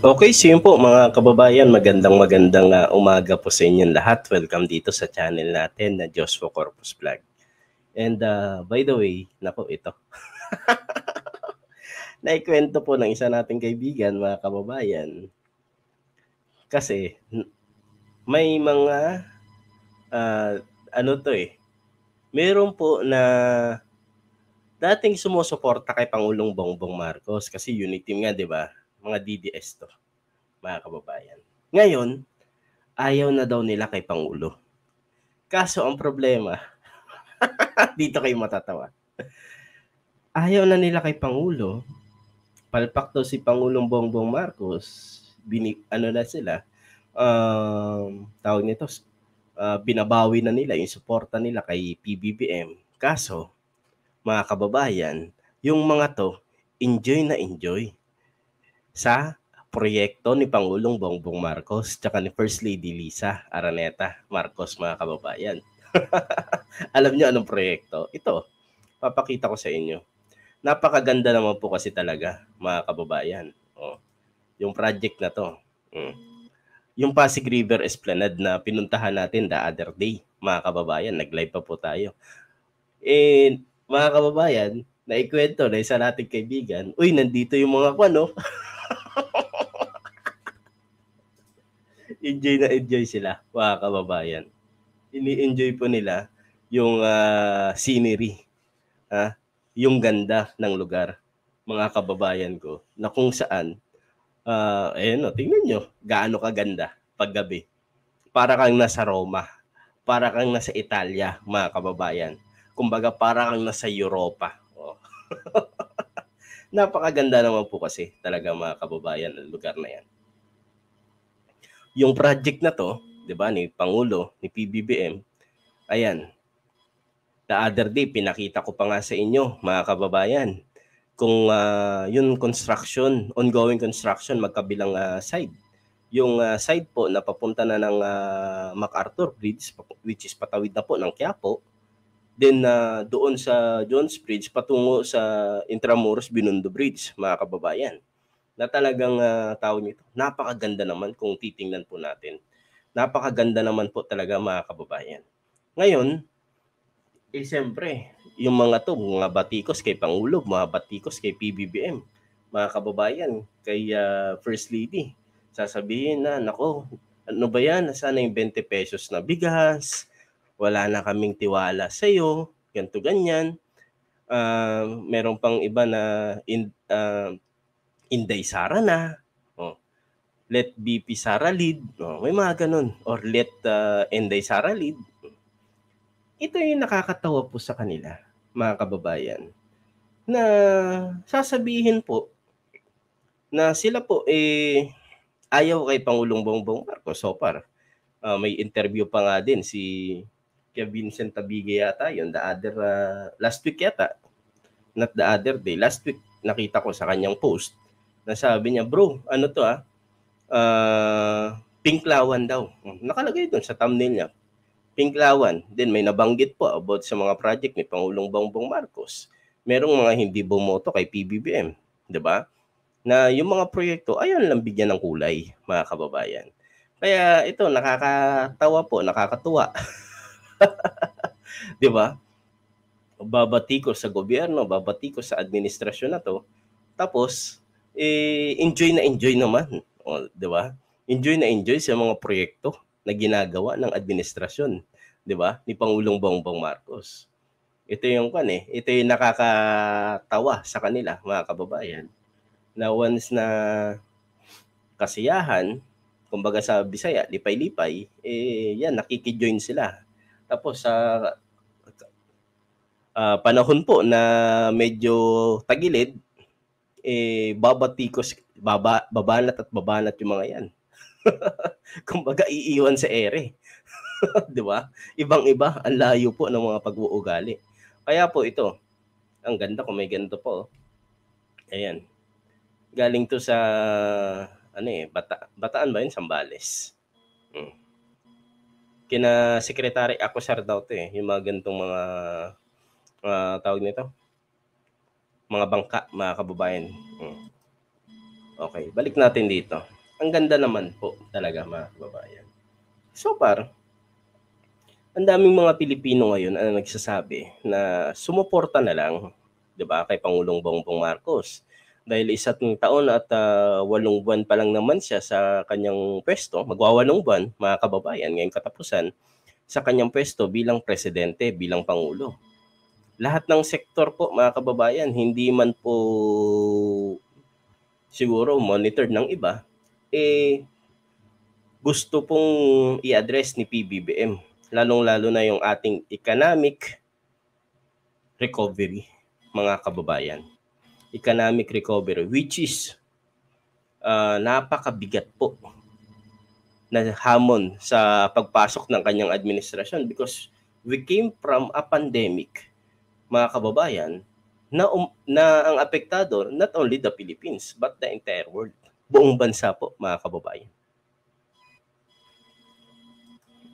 Okay, so yun po mga kababayan, magandang magandang uh, umaga po sa inyong lahat. Welcome dito sa channel natin na Joshua Corpus Vlog. And uh, by the way, nako ito. Naikwento po ng isa nating kaibigan mga kababayan. Kasi may mga uh, ano to eh. Meron po na dating sumusuporta kay Pangulong Bongbong Marcos kasi unit team nga, 'di ba? mga DDS to, mga kababayan. Ngayon, ayaw na daw nila kay Pangulo. Kaso ang problema, dito kayo matatawa. Ayaw na nila kay Pangulo. Palpak to si Pangulong Bongbong Marcos. Bini, ano na sila? Um, tawag nito, uh, binabawi na nila yung suporta nila kay PBBM. Kaso, mga kababayan, yung mga to, enjoy na enjoy sa proyekto ni Pangulong Bongbong Marcos tsaka ni First Lady Lisa Araneta Marcos mga kababayan. Alam niyo anong proyekto? Ito, papakita ko sa inyo. Napakaganda naman po kasi talaga mga kababayan. Oh, yung project na to. Mm. Yung Pasig River Esplanade na pinuntahan natin the other day mga kababayan. Nag-live pa po tayo. And mga kababayan, naikwento na isa nating kaibigan, uy, nandito yung mga no? enjoy na enjoy sila, mga kababayan. Ini-enjoy po nila yung uh, scenery, ha? yung ganda ng lugar, mga kababayan ko, na kung saan, uh, ayan o, tingnan nyo, gaano kaganda paggabi. Para kang nasa Roma, para kang nasa Italia, mga kababayan. Kumbaga, para kang nasa Europa. Oh. Napakaganda naman po kasi talaga mga kababayan ang lugar na yan yung project na to, 'di ba, ni Pangulo, ni PBBM, ayan. The other day pinakita ko pa nga sa inyo, mga kababayan, kung uh, ah, yung construction, ongoing construction magkabilang uh, side. Yung uh, side po na papunta na ng uh, MacArthur Bridge which is patawid na po ng Quiapo, then uh, doon sa Jones Bridge patungo sa Intramuros Binondo Bridge, mga kababayan na talagang uh, ah, tao nito. Napakaganda naman kung titingnan po natin. Napakaganda naman po talaga mga kababayan. Ngayon, eh siyempre, yung mga to, mga batikos kay Pangulo, mga batikos kay PBBM, mga kababayan, kay uh, First Lady, sasabihin na, nako, ano ba yan? Sana yung 20 pesos na bigas, wala na kaming tiwala sa sa'yo, ganto ganyan. Uh, meron pang iba na in, uh, Inday Sara na, oh, let BP Sara lead, oh, may mga ganun, or let uh, Inday Sara lead. Ito yung nakakatawa po sa kanila, mga kababayan, na sasabihin po na sila po eh ayaw kay Pangulong Bongbong Marcos so far. Uh, may interview pa nga din si kay Vincent Tabige yata yon the other uh, last week yata not the other day last week nakita ko sa kanyang post Nasabi niya, bro, ano to ah? Uh, lawan daw. Nakalagay doon sa thumbnail niya. Pink lawan. Then may nabanggit po about sa mga project ni Pangulong Bongbong Marcos. Merong mga hindi bumoto kay PBBM. ba? Diba? Na yung mga proyekto, ayun lang bigyan ng kulay, mga kababayan. Kaya ito, nakakatawa po, nakakatuwa. 'Di ba? Babati ko sa gobyerno, babati ko sa administrasyon na to. Tapos eh, enjoy na enjoy naman. O, di ba? Enjoy na enjoy sa mga proyekto na ginagawa ng administrasyon. Di ba? Ni Pangulong Bongbong Marcos. Ito yung kan eh. Ito yung nakakatawa sa kanila, mga kababayan. Na once na kasiyahan, kumbaga sa Bisaya, lipay-lipay, eh yan, nakikijoin sila. Tapos sa uh, uh, panahon po na medyo tagilid, eh, babatikos, baba, babalat at babalat yung mga yan. Kumbaga, iiwan sa ere. di ba? Ibang-iba, ang layo po ng mga pag-uugali. Kaya po ito, ang ganda ko, may ganito po. Oh. Ayan. Galing to sa, ano eh, bata, bataan ba yun? Sambales. Hmm. Kina Secretary Acosar daw to eh, yung mga ganitong mga, uh, tawag nito, mga bangka, mga kababayan. Hmm. Okay, balik natin dito. Ang ganda naman po talaga mga kababayan. So far, ang daming mga Pilipino ngayon ang nagsasabi na sumuporta na lang, 'di ba, kay Pangulong Bongbong Marcos. Dahil isa't taon at uh, walong buwan pa lang naman siya sa kanyang pwesto, magwawalong buwan, mga kababayan, ngayong katapusan, sa kanyang pwesto bilang presidente, bilang pangulo lahat ng sektor po mga kababayan, hindi man po siguro monitored ng iba, eh gusto pong i-address ni PBBM, lalong-lalo na yung ating economic recovery mga kababayan. Economic recovery which is uh, napakabigat po na hamon sa pagpasok ng kanyang administrasyon because we came from a pandemic mga kababayan, na, um, na ang apektado not only the Philippines but the entire world. Buong bansa po mga kababayan.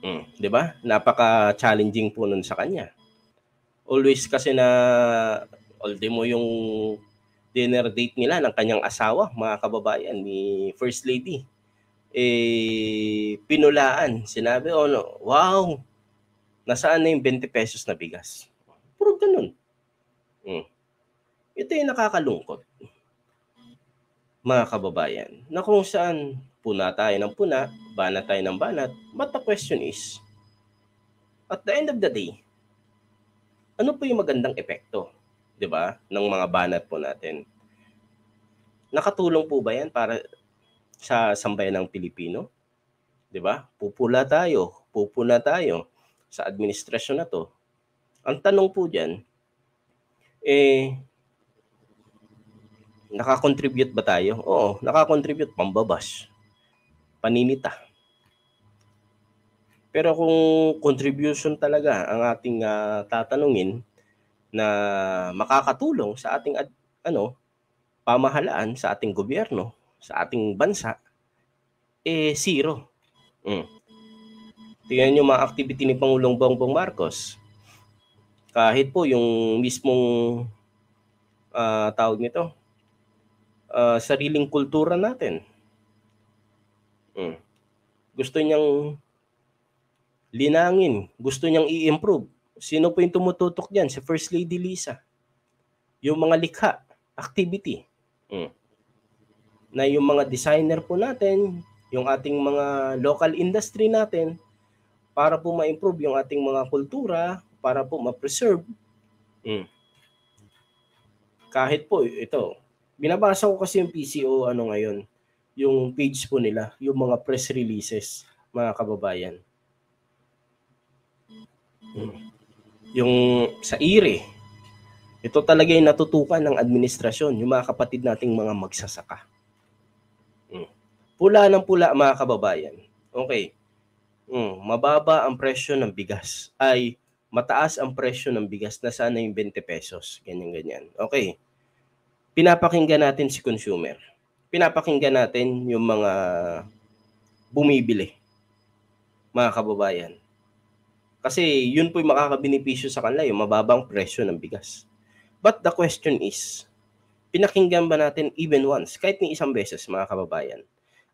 Mm, 'di ba? Napaka-challenging po nun sa kanya. Always kasi na although mo yung dinner date nila ng kanyang asawa, mga kababayan ni First Lady. Eh pinulaan, sinabi oh no, wow. Nasaan na yung 20 pesos na bigas? Puro ganun. Hmm. Ito yung nakakalungkot, mga kababayan, na kung saan puna tayo ng puna, banat tayo ng banat, but the question is, at the end of the day, ano po yung magandang epekto, 'di ba, ng mga banat po natin? Nakatulong po ba 'yan para sa sambayan ng Pilipino? 'Di ba? Pupula tayo, pupula tayo sa administrasyon na 'to. Ang tanong po dyan, eh, nakakontribute ba tayo? Oo, nakakontribute, Pambabas. paninita. Pero kung contribution talaga ang ating uh, tatanungin na makakatulong sa ating ad, ano pamahalaan sa ating gobyerno, sa ating bansa, eh zero. Mm. Tingnan niyo mga activity ni Pangulong Bongbong Marcos kahit po yung mismong uh, tawag nito, uh, sariling kultura natin. Hmm. Gusto niyang linangin, gusto niyang i-improve. Sino po yung tumututok diyan? Si First Lady Lisa. Yung mga likha, activity. Hmm. Na yung mga designer po natin, yung ating mga local industry natin, para po ma-improve yung ating mga kultura, para po ma-preserve. Mm. Kahit po ito, binabasa ko kasi yung PCO ano ngayon, yung page po nila, yung mga press releases, mga kababayan. Mm. Yung sa IRE, ito talaga yung natutukan ng administrasyon, yung mga kapatid nating mga magsasaka. Mm. Pula ng pula mga kababayan. Okay. Mm, mababa ang presyo ng bigas. Ay mataas ang presyo ng bigas na sana yung 20 pesos, ganyan-ganyan. Okay, pinapakinggan natin si consumer. Pinapakinggan natin yung mga bumibili, mga kababayan. Kasi yun po yung makakabinipisyo sa kanila, yung mababang presyo ng bigas. But the question is, pinakinggan ba natin even once, kahit ni isang beses mga kababayan,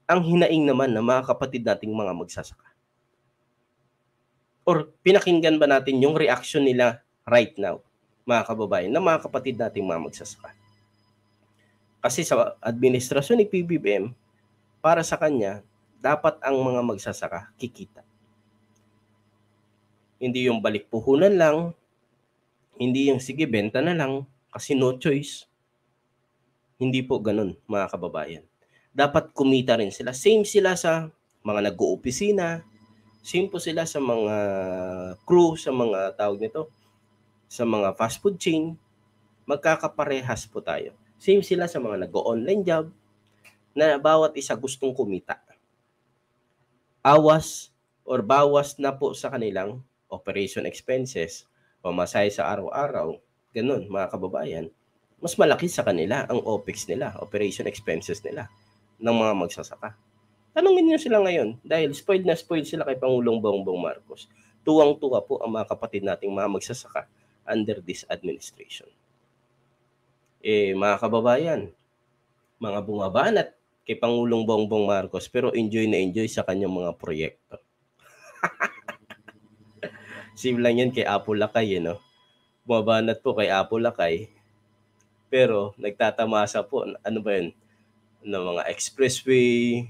ang hinaing naman ng mga kapatid nating mga magsasaka? or pinakinggan ba natin yung reaction nila right now, mga kababayan, ng mga kapatid nating mga magsasaka? Kasi sa administrasyon ni PBBM, para sa kanya, dapat ang mga magsasaka kikita. Hindi yung balik puhunan lang, hindi yung sige, benta na lang, kasi no choice. Hindi po ganun, mga kababayan. Dapat kumita rin sila. Same sila sa mga nag-oopisina, simple sila sa mga crew, sa mga tawag nito, sa mga fast food chain, magkakaparehas po tayo. Same sila sa mga nag-online job na bawat isa gustong kumita. Awas or bawas na po sa kanilang operation expenses, pamasahe sa araw-araw, ganun mga kababayan, mas malaki sa kanila ang OPEX nila, operation expenses nila ng mga magsasaka. Tanungin niyo sila ngayon dahil spoiled na spoiled sila kay Pangulong Bongbong Marcos. Tuwang-tuwa po ang mga kapatid nating mga magsasaka under this administration. Eh, mga kababayan, mga bumabanat kay Pangulong Bongbong Marcos pero enjoy na enjoy sa kanyang mga proyekto. Same lang yan kay Apo Lakay, eh, no? Bumabanat po kay Apo Lakay. Pero nagtatamasa po, ano ba yun? Ng mga expressway,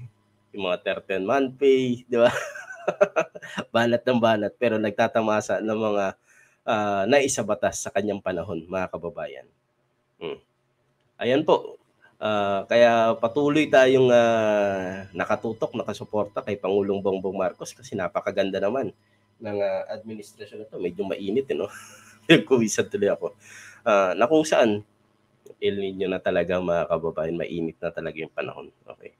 yung mga 13 month pay, di ba? balat ng balat, pero nagtatamasa ng mga uh, naisabatas sa kanyang panahon, mga kababayan. Hmm. Ayan po. Uh, kaya patuloy tayong uh, nakatutok, nakasuporta kay Pangulong Bongbong Marcos kasi napakaganda naman ng uh, administrasyon na to. Medyo mainit, eh, no? Nagkuwisan tuloy ako. Uh, na kung saan, El Nino na talaga mga kababayan, mainit na talaga yung panahon. Okay.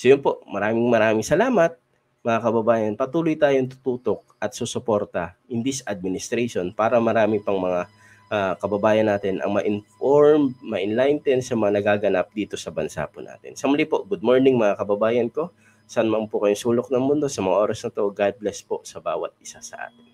So yun po, maraming maraming salamat mga kababayan. Patuloy tayong tututok at susuporta in this administration para marami pang mga uh, kababayan natin ang ma-inform, ma-enlighten sa mga nagaganap dito sa bansa po natin. Sa muli po, good morning mga kababayan ko. Saan man po kayong sulok ng mundo sa mga oras na to, God bless po sa bawat isa sa atin.